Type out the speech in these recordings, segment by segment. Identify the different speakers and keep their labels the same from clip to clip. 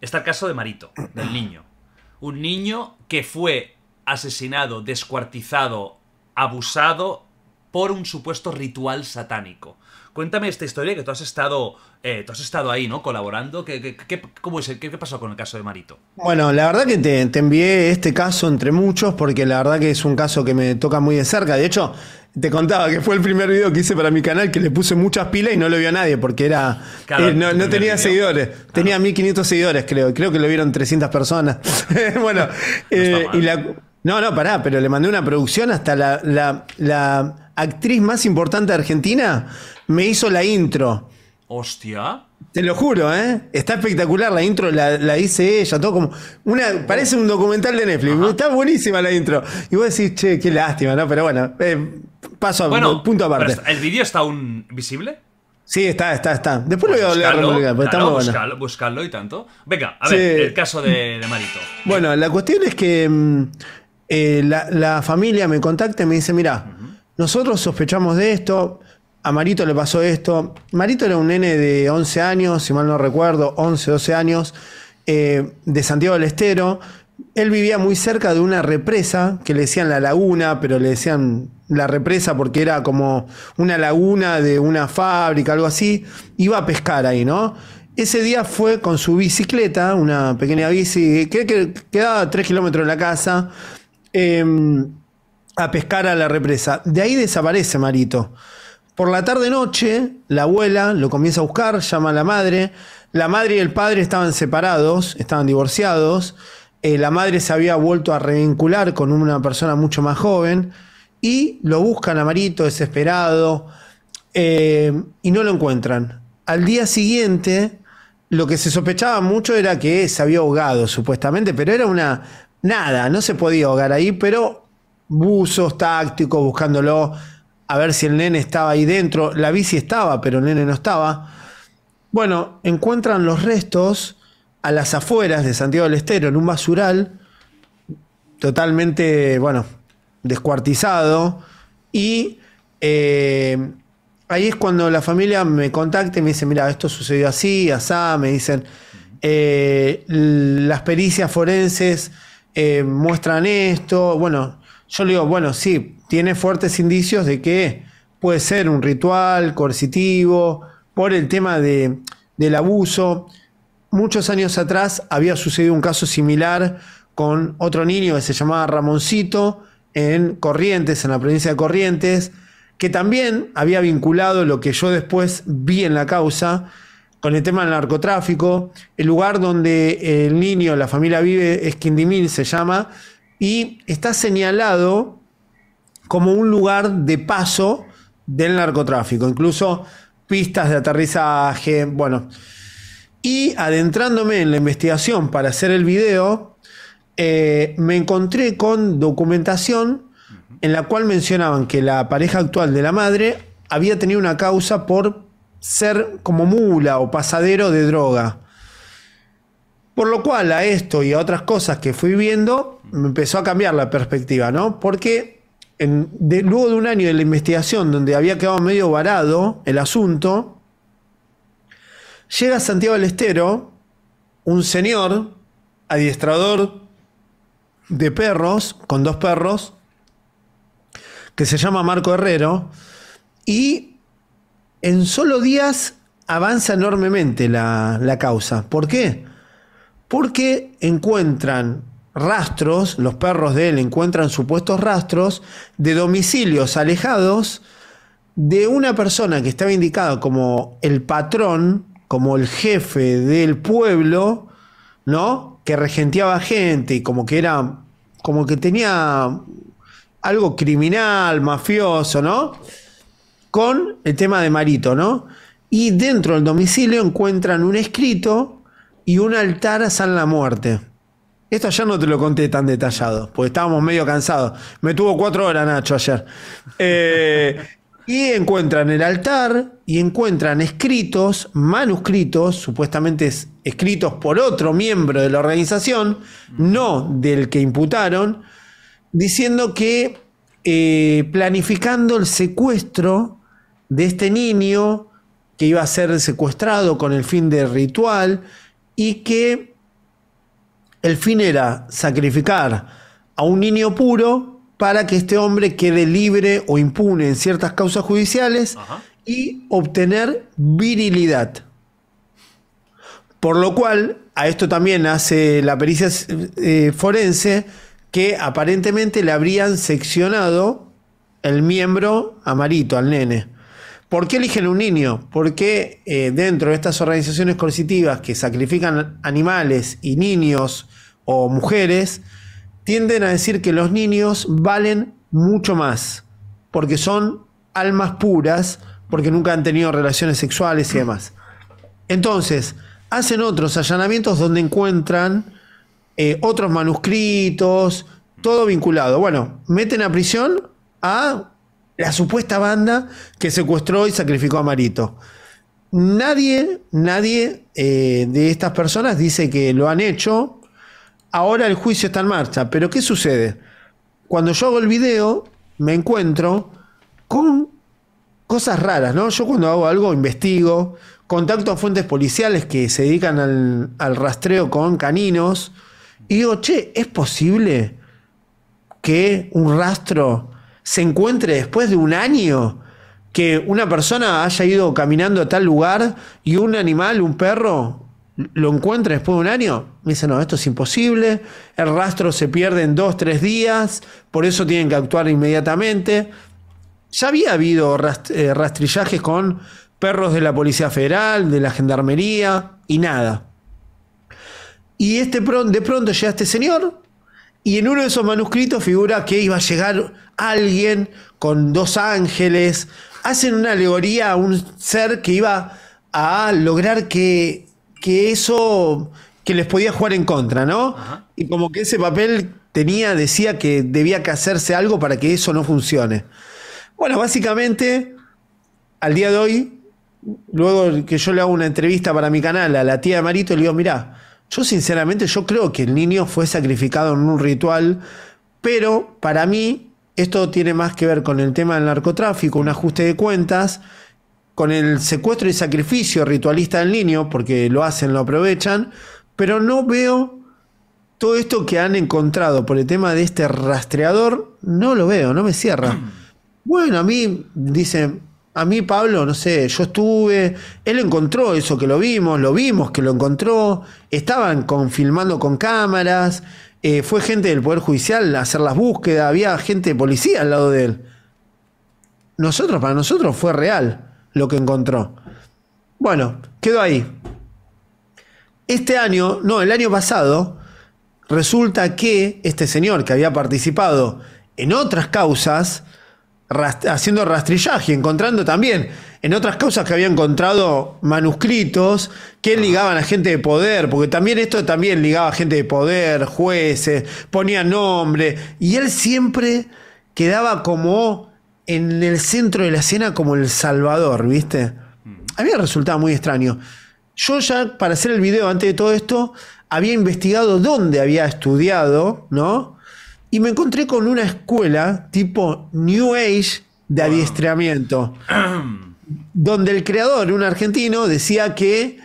Speaker 1: Está el caso de Marito, del niño. Un niño que fue asesinado, descuartizado, abusado por un supuesto ritual satánico. Cuéntame esta historia que tú has estado, eh, tú has estado ahí, ¿no? Colaborando. ¿Qué, qué, es qué, pasó con el caso de Marito? Bueno, la verdad que te, envié este caso entre muchos porque la verdad que es un caso que me toca muy de cerca. De hecho, te contaba que fue el primer video que hice para mi canal que le puse muchas pilas y no lo vio nadie porque era eh, ah, no, tenía seguidores. Tenía 1500 seguidores, creo. Creo que lo vieron 300 personas. bueno, no, eh, y la, no, no, pará, pero le mandé una producción hasta la, la actriz más importante de Argentina, me hizo la intro. Hostia. Te lo juro, ¿eh? Está espectacular la intro, la, hice ella, todo como. Una, parece un documental de Netflix. Está buenísima la intro. Y vos decís, che, qué lástima, ¿no? Pero bueno, eh, paso a punto aparte. ¿El vídeo está aún visible? Sí, está, está, está. Después lo voy a hablar pero está muy bueno. Buscarlo y tanto. Venga, a ver, el caso de, Marito. Bueno, la cuestión es que mm, eh, la, familia me contacta y me dice, mira nosotros sospechamos de esto, a Marito le pasó esto. Marito era un nene de 11 años, si mal no recuerdo, 11, 12 años, eh, de Santiago del Estero. Él vivía muy cerca de una represa, que le decían la laguna, pero le decían la represa porque era como una laguna de una fábrica, algo así. Iba a pescar ahí, ¿no? Ese día fue con su bicicleta, una pequeña bici, que, quedaba 3 kilómetros de la casa. Em, a pescar a la represa. De ahí desaparece Marito. Por la tarde-noche, la abuela lo comienza a buscar, llama a la madre. La madre y el padre estaban separados, estaban divorciados. Eh, la madre se había vuelto a revincular con una persona mucho más joven. Y lo buscan a Marito, desesperado. Eh, y no lo encuentran. Al día siguiente, lo que se sospechaba mucho era que se había ahogado, supuestamente, pero era una. Nada, no se podía ahogar ahí, pero buzos tácticos, buscándolo a ver si el nene estaba ahí dentro. La bici estaba, pero el nene no estaba. Bueno, encuentran los restos a las afueras de Santiago del Estero, en un basural totalmente, bueno, descuartizado. Y eh, ahí es cuando la familia me contacta y me dice, mira, esto sucedió así, asá, me dicen, eh, las pericias forenses eh, muestran esto, bueno, yo le digo, bueno, sí, tiene fuertes indicios de que puede ser un ritual coercitivo, por el tema del abuso. Muchos años atrás había sucedido un caso similar con otro niño que se llamaba Ramoncito en Corrientes, en la provincia de Corrientes, que también había vinculado lo que yo después vi en la causa con el tema del narcotráfico. El lugar donde el niño, la familia vive es Quindimil, se llama, y está señalado como un lugar de paso del narcotráfico, incluso pistas de aterrizaje, bueno. Y adentrándome en la investigación para hacer el video, eh, me encontré con documentación en la cual mencionaban que la pareja actual de la madre había tenido una causa por ser como mula o pasadero de droga. Por lo cual a esto y a otras cosas que fui viendo, me empezó a cambiar la perspectiva, ¿no? Porque luego de un año de la investigación donde había quedado medio varado el asunto, llega a Santiago del Estero un señor adiestrador de perros, con dos perros, que se llama Marco Herrero, y en solo días avanza enormemente la causa. ¿Por qué? porque encuentran rastros, los perros de él encuentran supuestos rastros de domicilios alejados de una persona que estaba indicada como el patrón, como el jefe del pueblo, ¿no? Que regenteaba gente y como que era, como que tenía algo criminal, mafioso, ¿no? Con el tema de Marito, ¿no? Y dentro del domicilio encuentran un escrito y un altar a San la Muerte. Esto ayer no te lo conté tan detallado, porque estábamos medio cansados. Me tuvo cuatro horas Nacho ayer. Eh, y encuentran el altar y encuentran escritos, manuscritos, supuestamente escritos por otro miembro de la organización, no del que imputaron, diciendo que eh, planificando el secuestro de este niño que iba a ser secuestrado con el fin de ritual y que el fin era sacrificar a un niño puro para que este hombre quede libre o impune en ciertas causas judiciales y obtener virilidad. Por lo cual, a esto también hace la pericia eh, forense que aparentemente le habrían seccionado el miembro amarito al nene. ¿Por qué eligen un niño? Porque eh, dentro de estas organizaciones coercitivas que sacrifican animales y niños o mujeres, tienden a decir que los niños valen mucho más, porque son almas puras, porque nunca han tenido relaciones sexuales y demás. Entonces, hacen otros allanamientos donde encuentran eh, otros manuscritos, todo vinculado. Bueno, meten a prisión a la supuesta banda que secuestró y sacrificó a Marito. Nadie, nadie eh, de estas personas dice que lo han hecho. Ahora el juicio está en marcha. Pero ¿qué sucede? Cuando yo hago el video, me encuentro con cosas raras, ¿no? Yo cuando hago algo investigo, contacto a fuentes policiales que se dedican al, al rastreo con caninos y digo, che, ¿es posible que un rastro se encuentre después de un año que una persona haya ido caminando a tal lugar y un animal, un perro, lo encuentra después de un año, me dice, no, esto es imposible, el rastro se pierde en dos, tres días, por eso tienen que actuar inmediatamente. Ya había habido eh, rastrillajes con perros de la Policía Federal, de la Gendarmería, y nada. Y este, de pronto llega este señor, y en uno de esos manuscritos figura que iba a llegar alguien con dos ángeles. Hacen una alegoría a un ser que iba a lograr que, que eso que les podía jugar en contra, ¿no? Y como que ese papel tenía, decía que debía que hacerse algo para que eso no funcione. Bueno, básicamente, al día de hoy, luego que yo le hago una entrevista para mi canal a la tía de Marito, le digo, mirá, yo sinceramente yo creo que el niño fue sacrificado en un ritual, pero para mí esto tiene más que ver con el tema del narcotráfico, un ajuste de cuentas, con el secuestro y sacrificio ritualista del niño, porque lo hacen, lo aprovechan, pero no veo todo esto que han encontrado por el tema de este rastreador, no lo veo, no me cierra. Mm. Bueno, a mí dicen, a mí, Pablo, no sé, yo estuve, él encontró eso que lo vimos, lo vimos que lo encontró, estaban con, filmando con cámaras, eh, fue gente del Poder Judicial a hacer las búsquedas, había gente de policía al lado de él. Nosotros, para nosotros fue real lo que encontró. Bueno, quedó ahí. Este año, no, el año pasado, resulta que este señor que había participado en otras causas, haciendo rastrillaje, encontrando también en otras causas que había encontrado manuscritos que ligaban a gente de poder, porque también esto también ligaba a gente de poder, jueces, ponía nombre, y él siempre quedaba como en el centro de la escena como el Salvador, ¿viste? Había mm. resultado muy extraño. Yo ya, para hacer el video antes de todo esto, había investigado dónde había estudiado, ¿no? y me encontré con una escuela tipo New Age de adiestramiento, donde el creador, un argentino, decía que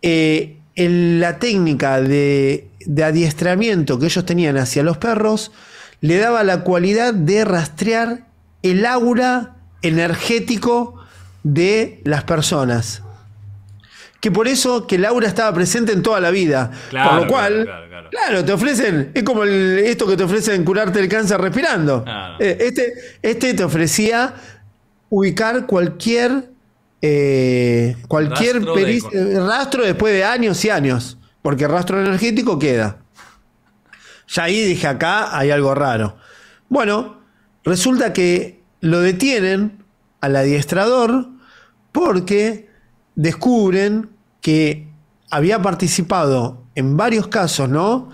Speaker 1: eh, en la técnica de, de adiestramiento que ellos tenían hacia los perros le daba la cualidad de rastrear el aura energético de las personas que por eso que Laura estaba presente en toda la vida. por lo cual, claro, te ofrecen, es como esto que te ofrecen curarte el cáncer respirando. Eh, este, este te ofrecía ubicar cualquier, eh, cualquier eh, rastro, después de años y años, porque rastro energético queda. Ya ahí dije, acá hay algo raro. Bueno, resulta que lo detienen al adiestrador porque descubren que había participado en varios casos, ¿no?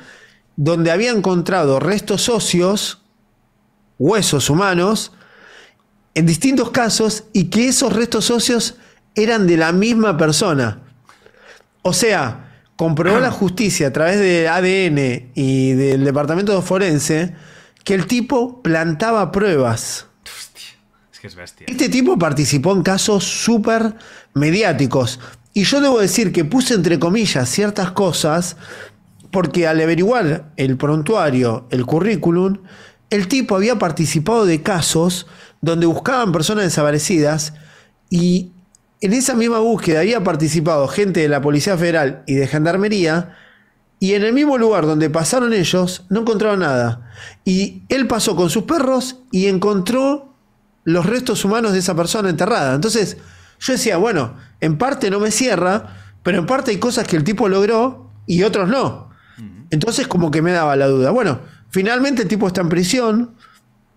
Speaker 1: Donde había encontrado restos óseos, huesos humanos, en distintos casos y que esos restos óseos eran de la misma persona. O sea, comprobó la justicia a través de ADN y del departamento de forense que el tipo plantaba pruebas. Este tipo participó en casos súper mediáticos. Y yo debo decir que puse entre comillas ciertas cosas porque al averiguar el prontuario, el currículum, el tipo había participado de casos donde buscaban personas desaparecidas y en esa misma búsqueda había participado gente de la Policía Federal y de Gendarmería y en el mismo lugar donde pasaron ellos no encontraron nada. Y él pasó con sus perros y encontró los restos humanos de esa persona enterrada. Entonces, yo decía, bueno, en parte no me cierra, pero en parte hay cosas que el tipo logró y otros no. Entonces, como que me daba la duda. Bueno, finalmente el tipo está en prisión,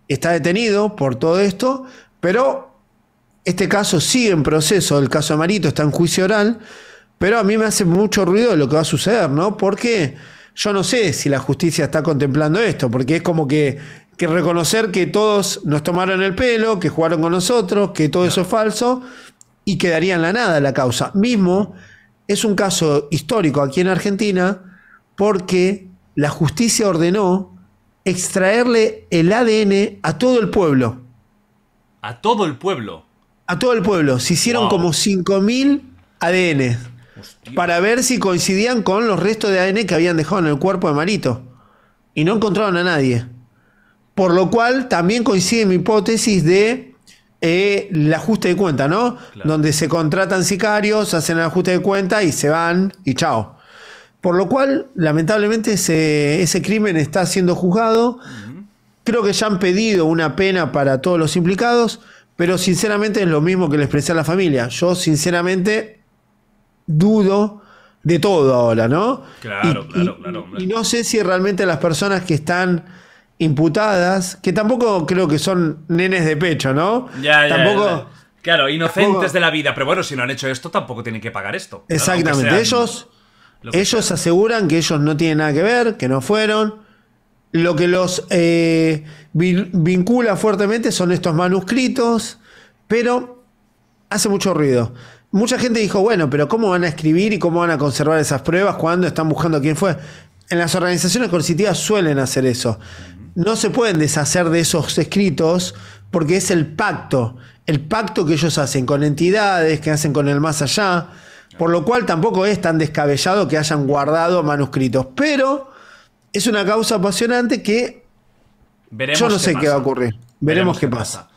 Speaker 1: está detenido por todo esto, pero este caso sigue en proceso, el caso Amarito está en juicio oral, pero a mí me hace mucho ruido lo que va a suceder, ¿no? Porque yo no sé si la justicia está contemplando esto, porque es como que, reconocer que todos nos tomaron el pelo, que jugaron con nosotros, que todo eso es falso, y quedaría en la nada la causa. Mismo, es un caso histórico aquí en Argentina, porque la justicia ordenó extraerle el ADN a todo el pueblo. ¿A todo el pueblo? A todo el pueblo. Se hicieron como 5.000 ADN para ver si coincidían con los restos de ADN que habían dejado en el cuerpo de Marito. Y no encontraron a nadie. Por lo cual también coincide mi hipótesis de eh, el ajuste de cuenta, ¿no? Donde se contratan sicarios, hacen el ajuste de cuenta y se van y chao. Por lo cual, lamentablemente, ese, crimen está siendo juzgado. Creo que ya han pedido una pena para todos los implicados, pero sinceramente es lo mismo que le expresé a la familia. Yo, sinceramente, dudo de todo ahora, ¿no? Claro, claro, claro. Y no sé si realmente las personas que están imputadas, que tampoco creo que son nenes de pecho, ¿no? Ya, Tampoco. Claro, inocentes de la vida, pero bueno, si no han hecho esto, tampoco tienen que pagar esto. Exactamente. ellos, ellos aseguran que ellos no tienen nada que ver, que no fueron. Lo que los eh, vincula fuertemente son estos manuscritos, pero hace mucho ruido mucha gente dijo, bueno, pero ¿cómo van a escribir y cómo van a conservar esas pruebas cuando están buscando quién fue? En las organizaciones coercitivas suelen hacer eso. No se pueden deshacer de esos escritos porque es el pacto, el pacto que ellos hacen con entidades, que hacen con el más allá, por lo cual tampoco es tan descabellado que hayan guardado manuscritos, pero es una causa apasionante que yo no sé qué, va a ocurrir. Veremos, qué, pasa.